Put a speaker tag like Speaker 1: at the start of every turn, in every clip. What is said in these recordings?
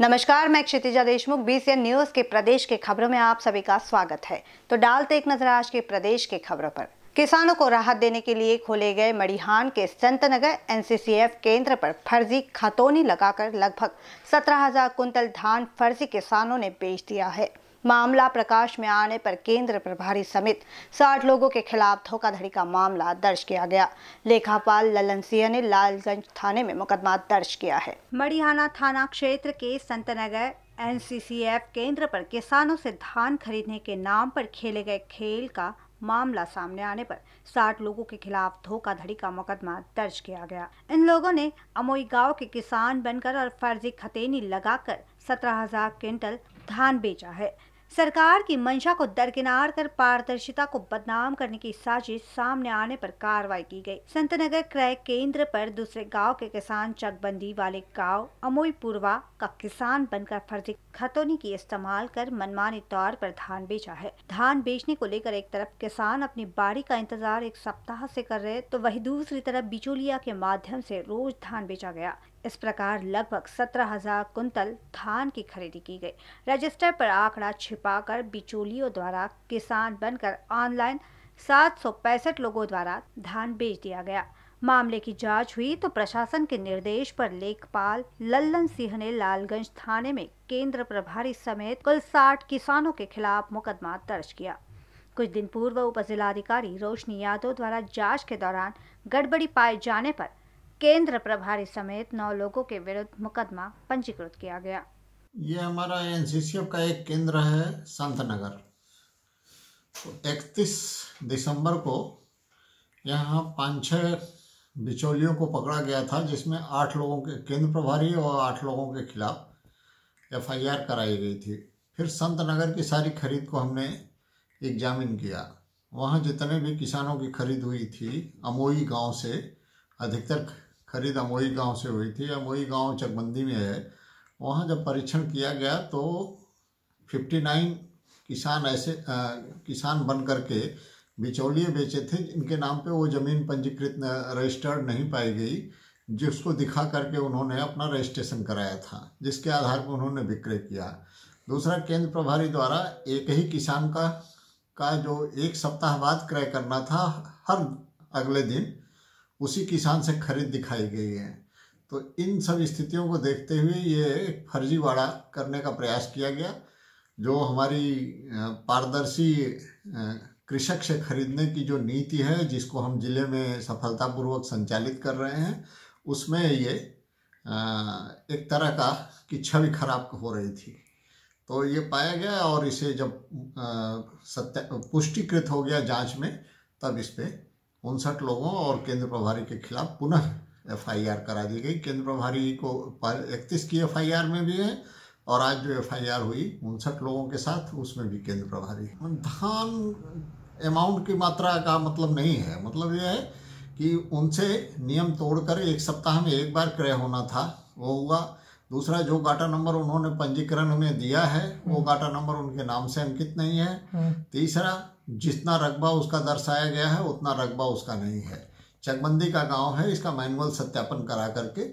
Speaker 1: नमस्कार मैं क्षितिजा Deshmukh BCN news के प्रदेश के खबरों में आप सभी का स्वागत है तो डालते एक नजर आज के प्रदेश के खबरों पर किसानों को राहत देने के लिए खोले गए मड़िहान के संतनगर एनसीसीएफ केंद्र पर फर्जी खतौनी लगाकर लगभग सत्रह हजार कुंतल धान फर्जी किसानों ने बेच दिया है मामला प्रकाश में आने पर केंद्र प्रभारी समेत साठ लोगों के खिलाफ धोखाधड़ी का मामला दर्ज किया गया लेखापाल ललन सिंह ने लालगंज थाने में मुकदमा दर्ज किया है मड़िहाना थाना क्षेत्र के संत नगर एन केंद्र पर किसानों से धान खरीदने के नाम पर खेले गए खेल का मामला सामने आने पर साठ लोगों के खिलाफ धोखाधड़ी का मुकदमा दर्ज किया गया इन लोगों ने अमोई गांव के किसान बनकर और फर्जी खतेनी लगाकर सत्रह हजार क्विंटल धान बेचा है सरकार की मंशा को दरकिनार कर पारदर्शिता को बदनाम करने की साजिश सामने आने पर कार्रवाई की गई। संतनगर क्रय केंद्र पर दूसरे गांव के किसान चकबंदी वाले गांव अमोईपुरवा का किसान बनकर फर्जी खतौनी की इस्तेमाल कर मनमानी तौर पर धान बेचा है धान बेचने को लेकर एक तरफ किसान अपनी बारी का इंतजार एक सप्ताह से कर रहे तो वही दूसरी तरफ बिचौलिया के माध्यम से रोज धान बेचा गया इस प्रकार लगभग सत्रह हजार कुंतल धान की खरीदी की गई रजिस्टर पर आंकड़ा छिपाकर बिचौलियों द्वारा किसान बनकर ऑनलाइन सात सौ पैंसठ लोगों द्वारा धान बेच दिया गया मामले की जांच हुई तो प्रशासन के निर्देश पर लेखपाल लल्लन सिंह ने लालगंज थाने में केंद्र प्रभारी समेत कुल साठ किसानों के खिलाफ मुकदमा दर्ज किया कुछ दिन पूर्व उप जिलाधिकारी रोशनी यादव द्वारा जांच के दौरान गड़बड़ी पाए जाने पर केंद्र प्रभारी समेत नौ लोगों के विरुद्ध मुकदमा पंजीकृत किया गया
Speaker 2: ये हमारा एन का एक केंद्र है संत नगर तो इकतीस दिसंबर को यहाँ पाँच छः बिचौलियों को पकड़ा गया था जिसमें आठ लोगों के केंद्र प्रभारी और आठ लोगों के खिलाफ एफआईआर कराई गई थी फिर संत नगर की सारी खरीद को हमने एग्जामिन किया वहाँ जितने भी किसानों की खरीद हुई थी अमोई गांव से अधिकतर खरीद अमोही गांव से हुई थी अमोही गांव चकबंदी में है वहाँ जब परीक्षण किया गया तो 59 किसान ऐसे आ, किसान बन करके बिचौलिए बेचे थे इनके नाम पे वो ज़मीन पंजीकृत रजिस्टर्ड नहीं पाई गई जिसको दिखा करके उन्होंने अपना रजिस्ट्रेशन कराया था जिसके आधार पर उन्होंने विक्रय किया दूसरा केंद्र प्रभारी द्वारा एक ही किसान का का जो एक सप्ताह बाद क्रय करना था हर अगले दिन उसी किसान से खरीद दिखाई गई है तो इन सब स्थितियों को देखते हुए ये एक फर्जीवाड़ा करने का प्रयास किया गया जो हमारी पारदर्शी कृषक से खरीदने की जो नीति है जिसको हम जिले में सफलतापूर्वक संचालित कर रहे हैं उसमें ये एक तरह का कि छवि खराब हो रही थी तो ये पाया गया और इसे जब सत्य पुष्टिकृत हो गया जांच में तब इस पर उनसठ लोगों और केंद्र प्रभारी के खिलाफ पुनः एफआईआर करा दी गई केंद्र प्रभारी को इकतीस की एफआईआर में भी है और आज जो एफआईआर हुई उनसठ लोगों के साथ उसमें भी केंद्र प्रभारी धान अमाउंट की मात्रा का मतलब नहीं है मतलब यह है कि उनसे नियम तोड़कर एक सप्ताह में एक बार क्रय होना था वो हुआ दूसरा जो गाटा नंबर उन्होंने पंजीकरण में दिया है वो गाटा हम्म। नंबर उनके नाम से अंकित नहीं है हम्म। तीसरा जितना रकबा उसका दर्शाया गया है उतना रकबा उसका नहीं है चकबंदी का गांव है इसका मैनुअल सत्यापन करा करके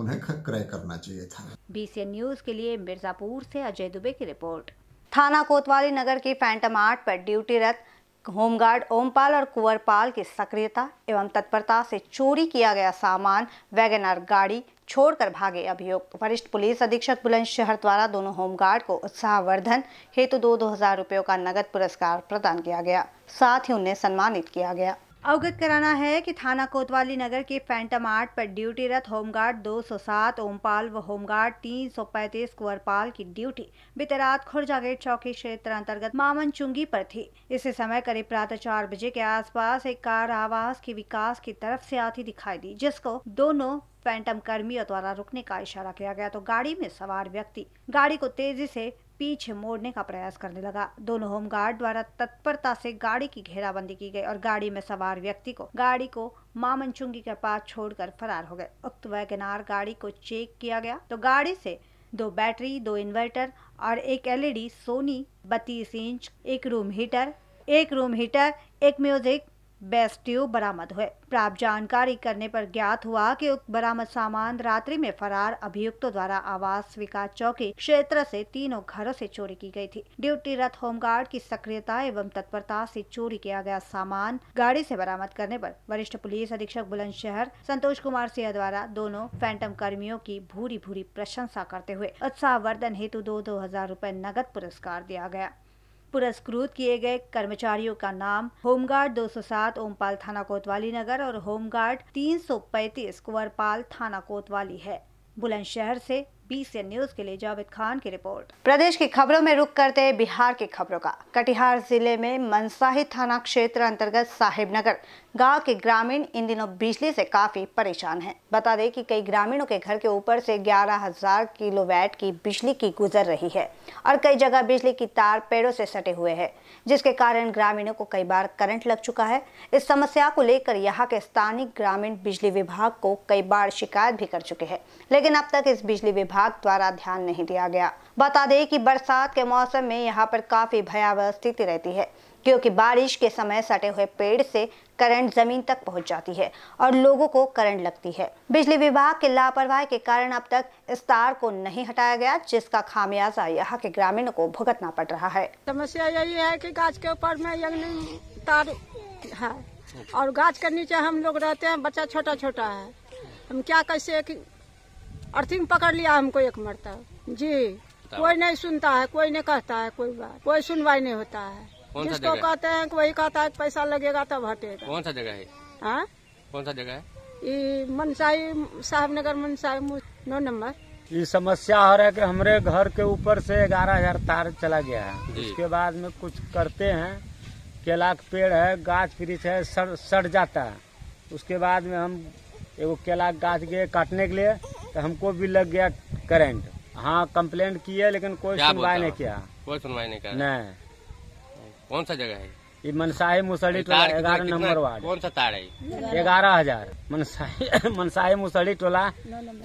Speaker 2: उन्हें क्रय करना चाहिए था
Speaker 1: बीसीएन न्यूज के लिए मिर्जापुर से अजय दुबे की रिपोर्ट थाना कोतवाली नगर के फैंटम आर्ट पर ड्यूटी रत होमगार्ड ओमपाल और कुंवरपाल की सक्रियता एवं तत्परता से चोरी किया गया सामान वैगनर गाड़ी छोड़कर भागे अभियुक्त वरिष्ठ पुलिस अधीक्षक बुलंदशहर द्वारा दोनों होमगार्ड को उत्साहवर्धन हेतु दो दो हजार रुपयों का नगद पुरस्कार प्रदान किया गया साथ ही उन्हें सम्मानित किया गया अवगत कराना है कि थाना कोतवाली नगर के फैंटम आर्ट पर ड्यूटीरत होमगार्ड 207 ओमपाल व होमगार्ड 335 कुंवरपाल की ड्यूटी बीते रात खुर्जा गेट चौकी क्षेत्र अंतर्गत मामन चुंगी पर थी इस समय करीब प्रातः चार बजे के आसपास एक कार आवास के विकास की तरफ से आती दिखाई दी जिसको दोनों फैंटम कर्मियों द्वारा रुकने का इशारा किया गया तो गाड़ी में सवार व्यक्ति गाड़ी को तेजी से पीछे मोड़ने का प्रयास करने लगा दोनों होमगार्ड द्वारा तत्परता से गाड़ी की घेराबंदी की गई और गाड़ी में सवार व्यक्ति को गाड़ी को मामनचुंगी के पास छोड़कर फरार हो गए उक्त वैगनार गाड़ी को चेक किया गया तो गाड़ी से दो बैटरी दो इन्वर्टर और एक एलईडी सोनी बत्तीस इंच एक रूम हीटर एक रूम हीटर एक म्यूजिक बेस ट्यूब बरामद हुए प्राप्त जानकारी करने पर ज्ञात हुआ कि उक्त बरामद सामान रात्रि में फरार अभियुक्तों द्वारा आवास विकास चौकी क्षेत्र से तीनों घरों से चोरी की गई थी ड्यूटी रथ होमगार्ड की सक्रियता एवं तत्परता से चोरी किया गया सामान गाड़ी से बरामद करने पर वरिष्ठ पुलिस अधीक्षक बुलंदशहर संतोष कुमार सिंह द्वारा दोनों फैंटम कर्मियों की भूरी भूरी प्रशंसा करते हुए उत्साहवर्धन हेतु दो दो हजार रूपए नगद पुरस्कार दिया गया पुरस्कृत किए गए कर्मचारियों का नाम होमगार्ड 207 ओमपाल थाना कोतवाली नगर और होमगार्ड 335 कुंवरपाल थाना कोतवाली है बुलंदशहर से बीसीएन न्यूज के लिए जावेद खान की रिपोर्ट प्रदेश की खबरों में रुक करते हैं बिहार की खबरों का कटिहार जिले में मनसाही थाना क्षेत्र अंतर्गत साहिब नगर गाँव के ग्रामीण इन दिनों बिजली से काफी परेशान हैं। बता दें कि कई ग्रामीणों के घर के ऊपर से ग्यारह हजार वैट की बिजली की गुजर रही है और कई जगह बिजली की तार पेड़ों से सटे हुए है जिसके कारण ग्रामीणों को कई बार करंट लग चुका है इस समस्या को लेकर यहाँ के स्थानीय ग्रामीण बिजली विभाग को कई बार शिकायत भी कर चुके हैं लेकिन अब तक इस बिजली विभाग विभाग द्वारा ध्यान नहीं दिया गया बता दें कि बरसात के मौसम में यहाँ पर काफी भयावह स्थिति रहती है क्योंकि बारिश के समय सटे हुए पेड़ से करंट जमीन तक पहुंच जाती है और लोगों को करंट लगती है बिजली विभाग के लापरवाही के कारण अब तक इस तार को नहीं हटाया गया जिसका खामियाजा यहाँ के ग्रामीणों को भुगतना पड़ रहा है
Speaker 3: समस्या यही है कि गाछ के ऊपर में यंग तार है हाँ, और गाछ के नीचे हम लोग रहते हैं बच्चा छोटा छोटा है हम क्या कैसे अर्थिंग पकड़ लिया हमको एक मरता जी कोई नहीं सुनता है कोई नहीं कहता है कोई बात कोई सुनवाई नहीं होता है जिसको कहते हैं वही कहता है पैसा लगेगा तब हटेगा कौन सा जगह है हाँ? कौन सा जगह है ये मनसाई साहब नगर मनसाई नौ नंबर ये समस्या हो रहा है कि हमारे घर के ऊपर से ग्यारह हजार तार चला गया है उसके बाद में कुछ करते हैं केला का पेड़ है गाछ वृक्ष है सड़ सड़ जाता है उसके बाद में हम एगो केला का गाछ गए काटने के लिए तो हमको भी लग गया करंट हाँ कंप्लेंट किया लेकिन कोई सुनवाई नहीं किया कोई सुनवाई नहीं किया नहीं कौन सा जगह है ये मनसाही मुसड़ी टोला ग्यारह नंबर वार्ड कौन सा
Speaker 1: तार है ग्यारह
Speaker 3: हजार मनसाही मनसाही मुसड़ी टोला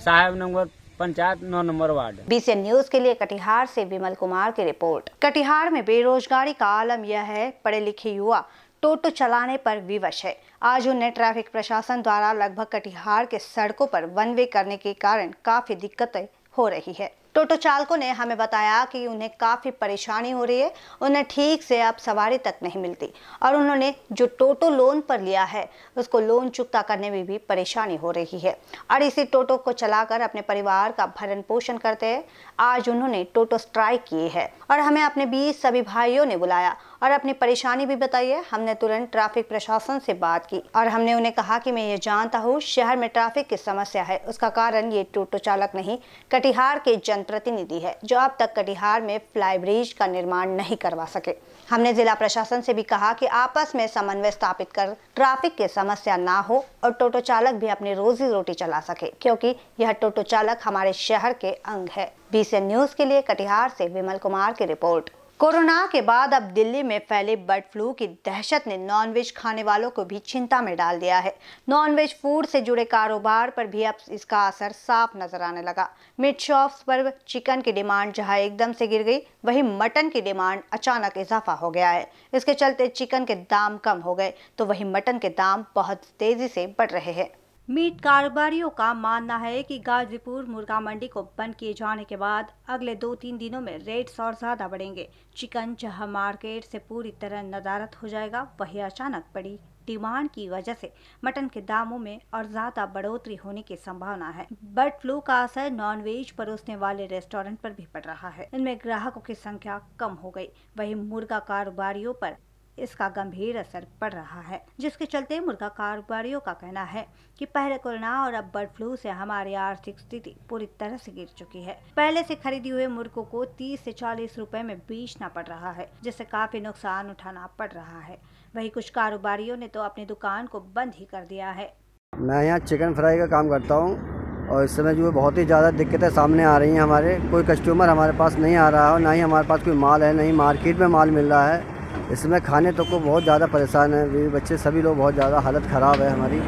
Speaker 3: साहेब नंबर पंचायत नौ नंबर वार्ड
Speaker 1: बीसीएन न्यूज के लिए कटिहार से विमल कुमार की रिपोर्ट कटिहार में बेरोजगारी का आलम यह है पढ़े लिखे युवा टोटो चलाने पर विवश है आज उन्हें ट्रैफिक प्रशासन द्वारा लगभग कटिहार के सड़कों पर वन वे करने के कारण काफी दिक्कतें हो रही है टोटो चालकों ने हमें बताया कि उन्हें काफ़ी परेशानी हो रही है उन्हें ठीक से अब सवारी तक नहीं मिलती और उन्होंने जो टोटो लोन पर लिया है उसको लोन चुकता करने में भी परेशानी हो रही है और इसी टोटो को चलाकर अपने परिवार का भरण पोषण करते हैं आज उन्होंने टोटो स्ट्राइक किए है और हमें अपने बीच सभी भाइयों ने बुलाया और अपनी परेशानी भी बताई है हमने तुरंत ट्रैफिक प्रशासन से बात की और हमने उन्हें कहा कि मैं ये जानता हूँ शहर में ट्रैफिक की समस्या है उसका कारण ये टोटो चालक नहीं कटिहार के जनप्रतिनिधि है जो अब तक कटिहार में फ्लाई ब्रिज का निर्माण नहीं करवा सके हमने जिला प्रशासन से भी कहा कि आपस में समन्वय स्थापित कर ट्रैफिक की समस्या ना हो और टोटो चालक भी अपनी रोजी रोटी चला सके क्योंकि यह टोटो चालक हमारे शहर के अंग है बीसीएन न्यूज के लिए कटिहार से विमल कुमार की रिपोर्ट कोरोना के बाद अब दिल्ली में फैले बर्ड फ्लू की दहशत ने नॉनवेज खाने वालों को भी चिंता में डाल दिया है नॉनवेज फूड से जुड़े कारोबार पर भी अब इसका असर साफ नजर आने लगा मिट शॉप्स पर चिकन की डिमांड जहां एकदम से गिर गई वहीं मटन की डिमांड अचानक इजाफा हो गया है इसके चलते चिकन के दाम कम हो गए तो वहीं मटन के दाम बहुत तेजी से बढ़ रहे हैं मीट कारोबारियों का मानना है कि गाजीपुर मुर्गा मंडी को बंद किए जाने के बाद अगले दो तीन दिनों में रेट्स और ज़्यादा बढ़ेंगे चिकन जहां मार्केट से पूरी तरह नदारत हो जाएगा वही अचानक पड़ी डिमांड की वजह से मटन के दामों में और ज्यादा बढ़ोतरी होने की संभावना है बर्ड फ्लू का असर नॉन वेज परोसने वाले रेस्टोरेंट पर भी पड़ रहा है इनमें ग्राहकों की संख्या कम हो गई वहीं मुर्गा कारोबारियों पर इसका गंभीर असर पड़ रहा है जिसके चलते मुर्गा कारोबारियों का कहना है कि पहले कोरोना और अब बर्ड फ्लू से हमारी आर्थिक स्थिति पूरी तरह से गिर चुकी है पहले से खरीदी हुए मुर्गों को 30 से 40 रुपए में बेचना पड़ रहा है जिससे काफी नुकसान उठाना पड़ रहा है वही कुछ कारोबारियों ने तो अपनी दुकान को बंद ही कर दिया है
Speaker 3: मैं यहाँ चिकन फ्राई का काम करता हूँ और इस समय जो है बहुत ही ज़्यादा दिक्कतें सामने आ रही हैं हमारे कोई कस्टमर हमारे पास नहीं आ रहा है ना ही हमारे पास कोई माल है नहीं मार्केट में माल मिल रहा है इसमें खाने तक तो को बहुत ज़्यादा परेशान है बीवी बच्चे सभी लोग बहुत ज़्यादा हालत ख़राब है हमारी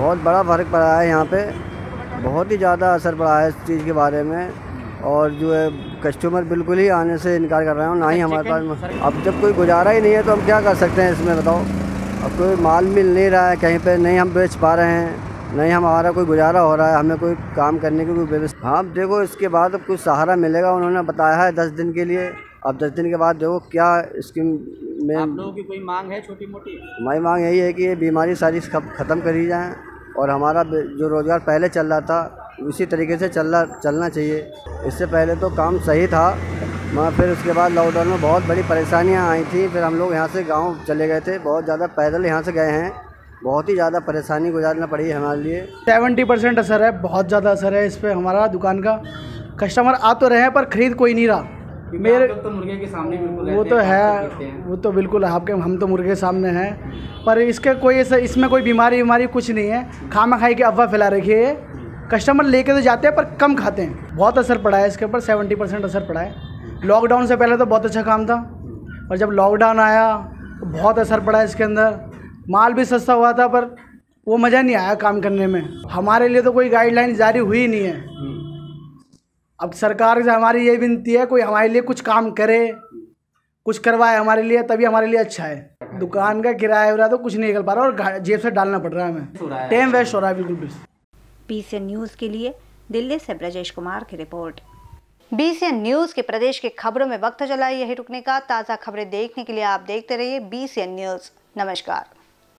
Speaker 3: बहुत बड़ा फ़र्क पड़ा है यहाँ पे बहुत ही ज़्यादा असर पड़ा है इस चीज़ के बारे में और जो है कस्टमर बिल्कुल ही आने से इनकार कर रहे हैं ना ही हमारे पास अब जब कोई गुजारा ही नहीं है तो हम क्या कर सकते हैं इसमें बताओ अब कोई माल मिल नहीं रहा है कहीं पर नहीं हम बेच पा रहे हैं नहीं हमारा कोई गुजारा हो रहा है हमें कोई काम करने की कोई व्यवस्था हाँ देखो इसके बाद अब कुछ सहारा मिलेगा उन्होंने बताया है दस दिन के लिए अब दस दिन के बाद देखो क्या स्कीम में आप लोगों
Speaker 1: की कोई मांग है छोटी मोटी
Speaker 3: हमारी मांग यही है कि ये बीमारी सारी ख़त्म करी जाए और हमारा जो रोज़गार पहले चल रहा था उसी तरीके से चलना चलना चाहिए इससे पहले तो काम सही था मगर फिर उसके बाद लॉकडाउन में बहुत बड़ी परेशानियाँ आई थी फिर हम लोग यहाँ से गाँव चले गए थे बहुत ज़्यादा पैदल यहाँ से गए हैं बहुत ही ज़्यादा परेशानी गुजारना पड़ी है हमारे लिए सेवेंटी परसेंट असर है बहुत ज़्यादा असर है इस पर हमारा दुकान का कस्टमर आ तो रहे हैं पर ख़रीद कोई नहीं रहा मेरे तो मुर्गे के सामने बिल्कुल वो तो है वो तो बिल्कुल आपके हम तो मुर्गे के सामने हैं पर इसके कोई ऐसा इसमें कोई बीमारी बीमारी कुछ नहीं है खामा खाई के अफवाह फैला रखी है कस्टमर लेके तो जाते हैं पर कम खाते हैं बहुत असर पड़ा है इसके ऊपर सेवेंटी परसेंट असर पड़ा है लॉकडाउन से पहले तो बहुत अच्छा काम था और जब लॉकडाउन आया तो बहुत असर पड़ा इसके अंदर माल भी सस्ता हुआ था पर वो मज़ा नहीं आया काम करने में हमारे लिए तो कोई गाइडलाइन जारी हुई नहीं है अब सरकार से हमारी ये विनती है कोई हमारे लिए कुछ काम करे कुछ करवाए हमारे लिए तभी हमारे लिए अच्छा है दुकान का किराया हो तो कुछ नहीं कर पा रहा और जेब से डालना पड़ रहा है हमें टाइम वेस्ट हो रहा है बिल्कुल बिल्कुल
Speaker 1: बीसीएन न्यूज़ के लिए दिल्ली से ब्रजेश कुमार की रिपोर्ट बी एन न्यूज़ के प्रदेश के खबरों में वक्त चला यही रुकने का ताज़ा खबरें देखने के लिए आप देखते रहिए बीसीएन न्यूज़ नमस्कार